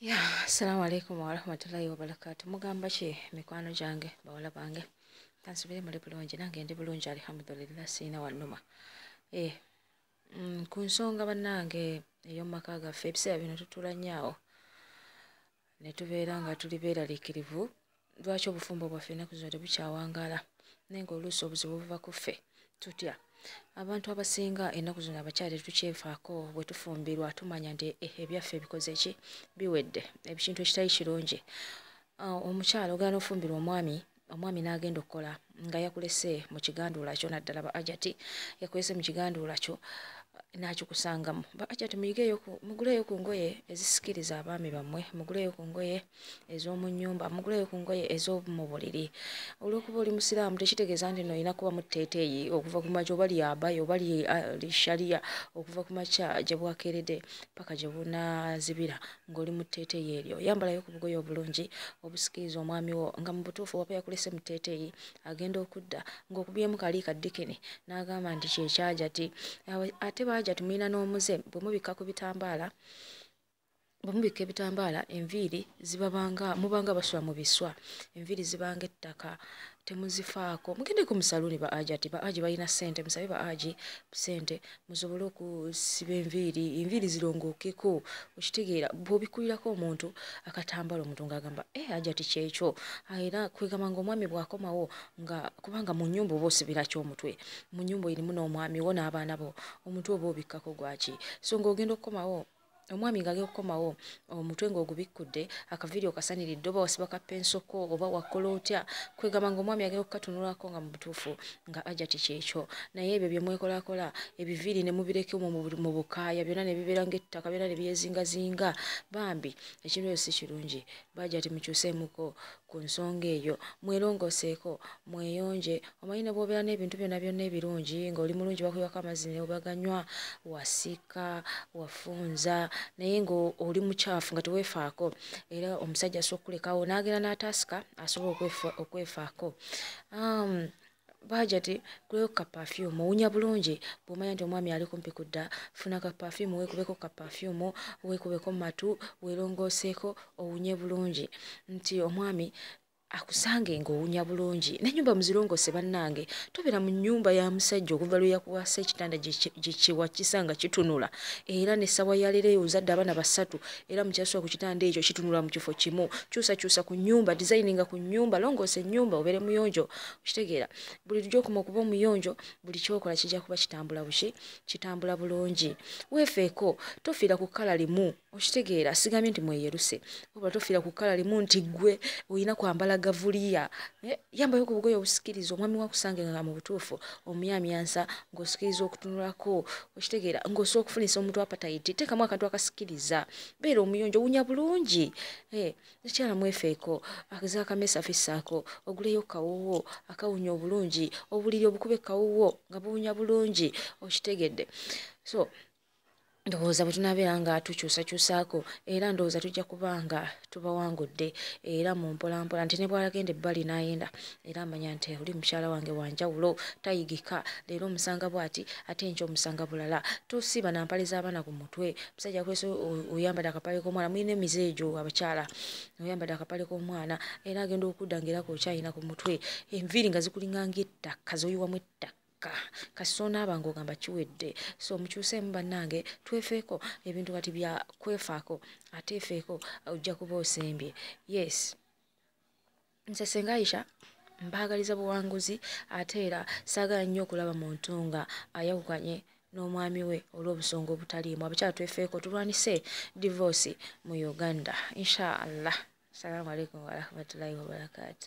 ya assalamu aleikum warahmatullahi wabarakatu mugamba ki mikwano gyange bawala bange kansubire muli bulungi nange ndi bulungi alhamdulillah siina wanuma e mm, ku nsonga bannange eyomumaka gaffe ebiseera bino tutula nyoawo ne tubeera nga tuli beeraliikirivu lwaki obufumbo bwaffe ennaku zino tebukyawangala naye ngaoluusi obuzibu buva ku ffe tutya abantu abasinga ennaku zino abakyala tukyefaako bwe tufumbirwa tumanya nti eh, ebyaffe bikoze ki biwedde ekintu ekitali kirungi ah, omukyala ogala nofumbirwa omwami omwami n'agenda okukola nga yakulese mu kigandula kyo naddala ba ajati yakulese mu kigandula kyo nakikusangamu bakyati muyigeyo muguleyo ku ngoye ezisikiriza abaami bammwe muguleyo ku ngoye ez'omu nyumba muguleyo ku ngoye ez'omu buliri olwokuba oli musiraamu tekitegeeza nti no olina kuba muteteeyi okuva ku maca oba lyabayi oba ah, lishariya okuva ku maca gye bwakeeredde paka gye bunazibira ng'oli muteteeyi eryo yambalayo ku bugoye obulungi obusikiriza omwami wo nga mu butuufu waba yakulese muteteeyi agenda okudda ng'okubyemu kali kaddikini n'agamba nti kyekyaja ti ate jatumina n'omuze bwe mubika ku bitambaala bwemubika ebitambaala enviiri zibabanga mubanga basula mu biswa enviiri zibanga ettaka temuzifaako mugendeku musaluni ba aji ati ba aji balina sente musabe ba aji sente muzobole okusiba enviiri enviiri zirongookeko okitegeera bwobikulirako omuntu akatambala omuntu ngaagamba e eh, aji ati kyekyo era kwegamba nga omwami bwakomawo nga kubanga mu nyumba oba osibiraki omutwe mu nyumba erimu n'omwami wo n'abaana bo omutwe oba obikkako gwaki so ngaogenda okukomawo omwami nga agekukomawo omutwe ngaogubikkudde akaviiri okasaniridde oba wasibaka pensoko oba wakola otya kwegamba ngaomwami agee okukatunulako nga mubutuufu nga ajati kyekyo naye ebyo byemwekolakola ebiviiri nemubirekemu mu bukaaya byona nebibeera ngaettaka byona nebyezingazinga bambi ekintu ekyo si kirungi bajati mukyuseemuko ku nsonga eyo mwerongoseeko mweyonje omanyine bwobeera n'ebintu byona byonna ebirungi ngaoli mulungi bakuywako amazinobaganywa wasika wafunza naye nga oli mukyafu nga tewefaako era omusajja asobola okulekawo nagenda n'ataasika asobola okwefaako um, bajati kuleyo kapafyumu owunya bulungi bwomanya nti omwami ali kumpi kudda funa kapafyumu weekubeko kapafyumu weekubeko mumatu weerongooseeko owunye bulungi nti omwami akusange ng'owunya bulungi nenyumba muzirongose bannange tobeera mu nyumba ya musajja okuva lwe yakuwasa ekitanda gyekiwa kisa nga kitunula era nesawa yalera eyo ozadde abaana basatu era mukyasula ku kitanda ekyo kitunula mu kifo kimu kyusakyusa ku nyumba designinga ku nyumba longoosa ennyumba obeere muyonjo okitegeera buli lujookuma okuba omuyonjo buli kyokola kijja kuba kitambula busi kitambula bulungi weefeeko tofiira ku kala limu okitegeera sigambye nti mweyeruse obula tofiira ku kala limu nti ggwe oyina kwambala yalaga vuliya yambayo ku bugoye obusikiriza omwami wakusange nga mu butuufu omuyamyansa ng'osikiriza okutunulako okitegeera ng'osobola okufunisa omuntu apatayiti teekamu akantu akasikiriza beera omuyonjo owunya bulungi e, ekyala mwefeeko akaza akamesa afissaako oguleyo kawuwo akawunya obulungi obuliri obukube kawuwo nga buwunya bulungi okitegedde so ndowooza bwe tunabeera nga tukyusakyusaako era ndowooza tujja kuba nga tubawangudde era mu mpolampola nti ne bwalagenda ebbali n'ayenda era amanya nti oli mukyala wange wanjawulo tayigika leero omusanga bwati ate nky omusanga bulala tusiba nampale z'abaana ku mutwe musajja kwesi oyambadde akapale k'omwana mulina emize egyo abakyala oyambadde akapale k'omwana era agenda okudda ngaerakokyayina ku mutwe enviri nga zikulinga ngaettaka zoyiwamu ettaka kyokka kasi soonaaba ngaogamba kiwedde so mukyuseemu bannange twefeeko ebintu kati bya kwefaako ate efeeko ojja kuba osembye yes nse senga isha mbaagaliza buwanguzi ate era saagala nnyo okulaba muntu nga ayawukanye n'omwami we olw'obusonga obutaliimu abakyala twefeeko tulwanise divorce mu uganda inshaallah assalamu aleikum warahmatullahi wabarakatu